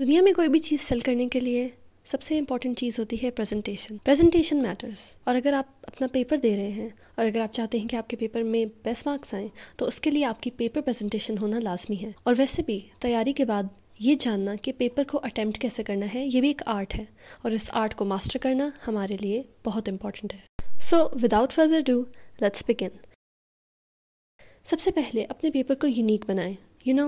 दुनिया में कोई भी चीज़ सेल करने के लिए सबसे इम्पॉर्टेंट चीज़ होती है प्रेजेंटेशन प्रेजेंटेशन मैटर्स और अगर आप अपना पेपर दे रहे हैं और अगर आप चाहते हैं कि आपके पेपर में बेस्ट मार्क्स आएँ तो उसके लिए आपकी पेपर प्रेजेंटेशन होना लाजमी है और वैसे भी तैयारी के बाद ये जानना कि पेपर को अटैम्प्ट कैसे करना है ये भी एक आर्ट है और इस आर्ट को मास्टर करना हमारे लिए बहुत इम्पॉर्टेंट है so without further do let's begin सबसे पहले अपने पेपर को यूनिक बनाएं you know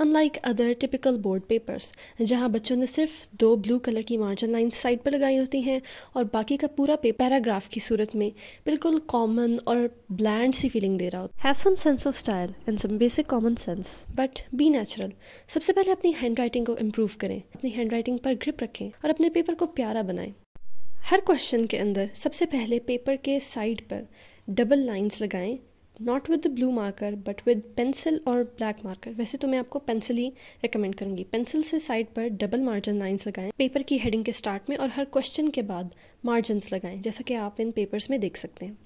unlike other typical board papers जहाँ बच्चों ने सिर्फ दो ब्लू कलर की मार्जिन लाइन साइड पर लगाई होती हैं और बाकी का पूरा पैराग्राफ की सूरत में बिल्कुल कॉमन और ब्लैंड सी फीलिंग दे रहा होता have some sense of style and some basic common sense but be natural सबसे पहले अपनी हैंड राइटिंग को इम्प्रूव करें अपनी हैंड राइटिंग पर ग्रिप रखें और अपने पेपर को प्यारा बनाएं हर क्वेश्चन के अंदर सबसे पहले पेपर के साइड पर डबल लाइंस लगाएं not with the blue marker but with pencil और ब्लैक मार्कर वैसे तो मैं आपको पेंसिल ही रिकमेंड करूँगी पेंसिल से साइड पर डबल मार्जिन लाइंस लगाएं पेपर की हेडिंग के स्टार्ट में और हर क्वेश्चन के बाद मार्जिनस लगाएं जैसा कि आप इन पेपर्स में देख सकते हैं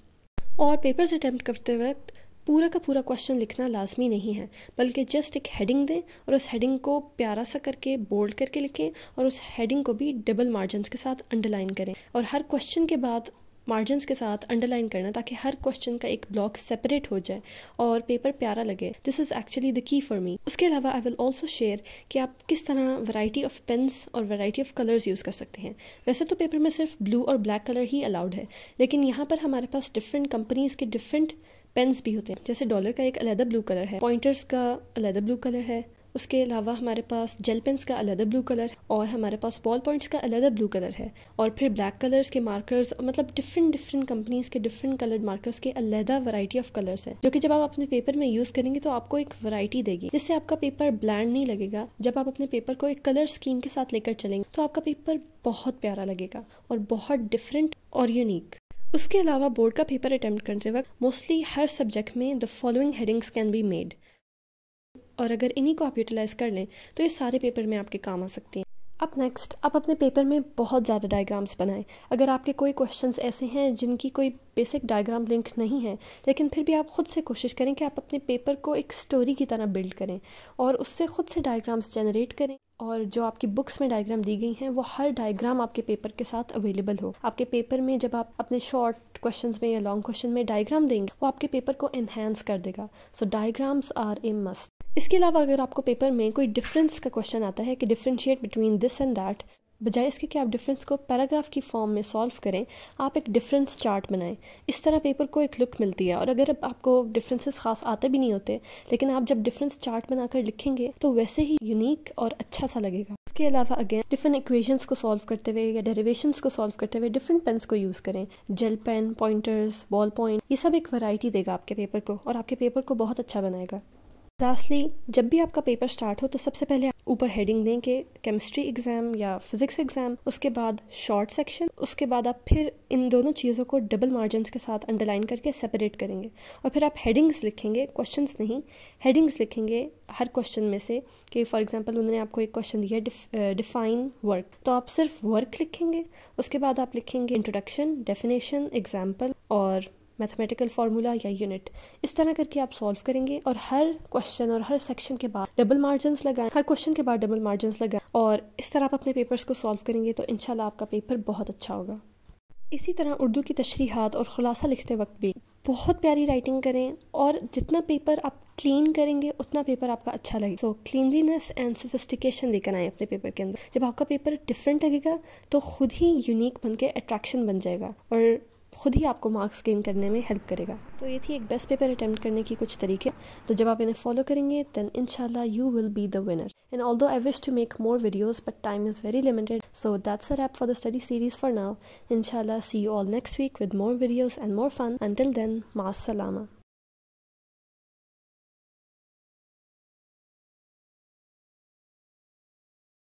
और पेपर्स अटैम्प्ट करते वक्त पूरा का पूरा क्वेश्चन लिखना लाजमी नहीं है बल्कि जस्ट एक हेडिंग दें और उस हेडिंग को प्यारा सा करके बोल्ड करके लिखें और उस हेडिंग को भी डबल मार्जिन के साथ अंडरलाइन करें और हर क्वेश्चन के बाद मार्जिन के साथ अंडरलाइन करना ताकि हर क्वेश्चन का एक ब्लॉक सेपरेट हो जाए और पेपर प्यारा लगे this is actually the key for me उसके अलावा आई विल ऑल्सो शेयर कि आप किस तरह वराइटी ऑफ पेन्स और वराइटी ऑफ कलर्स यूज़ कर सकते हैं वैसे तो पेपर में सिर्फ ब्लू और ब्लैक कलर ही अलाउड है लेकिन यहाँ पर हमारे पास डिफरेंट कंपनीज़ के डिफरेंट पेन्स भी होते हैं जैसे डॉलर का एक अलहदा ब्लू कलर है पॉइंटर्स का अलहदा ब्लू कलर है उसके अलावा हमारे पास जेल पेंस का अलग ब्लू कलर और हमारे पास बॉल पॉइंट्स का अलग ब्लू कलर है और फिर ब्लैक कलर्स के मार्कर्स मतलब डिफरेंट डिफरेंट कंपनीज़ के डिफरेंट कलर्ड मार्कर्स के अलग वैरायटी ऑफ कलर्स है जो कि जब आप अपने पेपर में यूज़ करेंगे तो आपको एक वैरायटी देगी जिससे आपका पेपर ब्लैंड नहीं लगेगा जब आप अपने पेपर को एक कलर स्कीम के साथ लेकर चलेंगे तो आपका पेपर बहुत प्यारा लगेगा और बहुत डिफरेंट और यूनिक उसके अलावा बोर्ड का पेपर अटैम्प्ट करते वक्त मोस्टली हर सब्जेक्ट में the following headings can be made और अगर इन्हीं को आप यूटिलाइज़ कर लें तो ये सारे पेपर में आपके काम आ सकती हैं अब नेक्स्ट आप अपने पेपर में बहुत ज़्यादा डायग्राम्स बनाएं अगर आपके कोई क्वेश्चंस ऐसे हैं जिनकी कोई बेसिक डायग्राम लिंक नहीं है लेकिन फिर भी आप ख़ुद से कोशिश करें कि आप अपने पेपर को एक स्टोरी की तरह बिल्ड करें और उससे ख़ुद से डायग्राम्स जनरेट करें और जो आपकी बुक्स में डायग्राम दी गई हैं वो हर डायग्राम आपके पेपर के साथ अवेलेबल हो आपके पेपर में जब आप अपने शॉर्ट क्वेश्चंस में या लॉन्ग क्वेश्चन में डायग्राम देंगे वो आपके पेपर को इन्हेंस कर देगा so diagrams are a must इसके अलावा अगर आपको पेपर में कोई डिफरेंस का क्वेश्चन आता है कि differentiate between this and that बजाय इसके कि आप डिफरेंस को पैराग्राफ की फॉर्म में सॉल्व करें आप एक डिफरेंस चार्ट बनाएं इस तरह पेपर को एक लुक मिलती है और अगर अब आपको डिफरेंसेस खास आते भी नहीं होते लेकिन आप जब डिफरेंस चार्ट बनाकर लिखेंगे तो वैसे ही यूनिक और अच्छा सा लगेगा इसके अलावा अगेन डिफरेंट इक्वेशंस को सॉल्व करते हुए या डेरिवेशंस को सॉल्व करते हुए डिफरेंट पेन्स को यूज़ करें gel pen pointers ball point ये सब एक वैरायटी देगा आपके पेपर को और आपके पेपर को बहुत अच्छा बनाएगा लास्टली जब भी आपका पेपर स्टार्ट हो तो सबसे पहले ऊपर हेडिंग दें कि केमिस्ट्री एग्ज़ाम या फिज़िक्स एग्ज़ाम उसके बाद शॉर्ट सेक्शन उसके बाद आप फिर इन दोनों चीज़ों को डबल मार्जिन के साथ अंडरलाइन करके सेपरेट करेंगे और फिर आप हेडिंग्स लिखेंगे क्वेश्चन नहीं हेडिंग्स लिखेंगे हर क्वेश्चन में से कि फॉर एग्ज़ाम्पल उन्होंने आपको एक क्वेश्चन दिया है डिफाइन वर्क तो आप सिर्फ वर्क लिखेंगे उसके बाद आप लिखेंगे इंट्रोडक्शन डेफिनेशन एग्जाम्पल और मैथमेटिकल फार्मूला या यूनिट इस तरह करके आप सॉल्व करेंगे और हर क्वेश्चन और हर सेक्शन के बाद डबल मार्जिन लगाएं हर क्वेश्चन के बाद डबल मार्जिन लगाएं और इस तरह आप अपने पेपर्स को सॉल्व करेंगे तो इनशाला आपका पेपर बहुत अच्छा होगा इसी तरह उर्दू की तशरीहत और ख़ुलासा लिखते वक्त भी बहुत प्यारी राइटिंग करें और जितना पेपर आप क्लीन करेंगे उतना पेपर आपका अच्छा लगेगा सो क्लीनलीनेस एंड सोफिस्टिकेशन लेकर आए अपने पेपर के अंदर जब आपका पेपर डिफरेंट लगेगा तो खुद ही यूनिक बन के अट्रैक्शन बन जाएगा और खुद ही आपको मार्क्स गेन करने में हेल्प करेगा तो ये थी एक बेस्ट पेपर अटैम्प्ट करने की कुछ तरीके तो जब आप इन्हें फॉलो करेंगे दैन इन शाला you will be the winner and although I wish to make more videos but time is very limited so that's uh up for the study series for now इन शाला see you all next week with more videos and more fun until then मास सलामा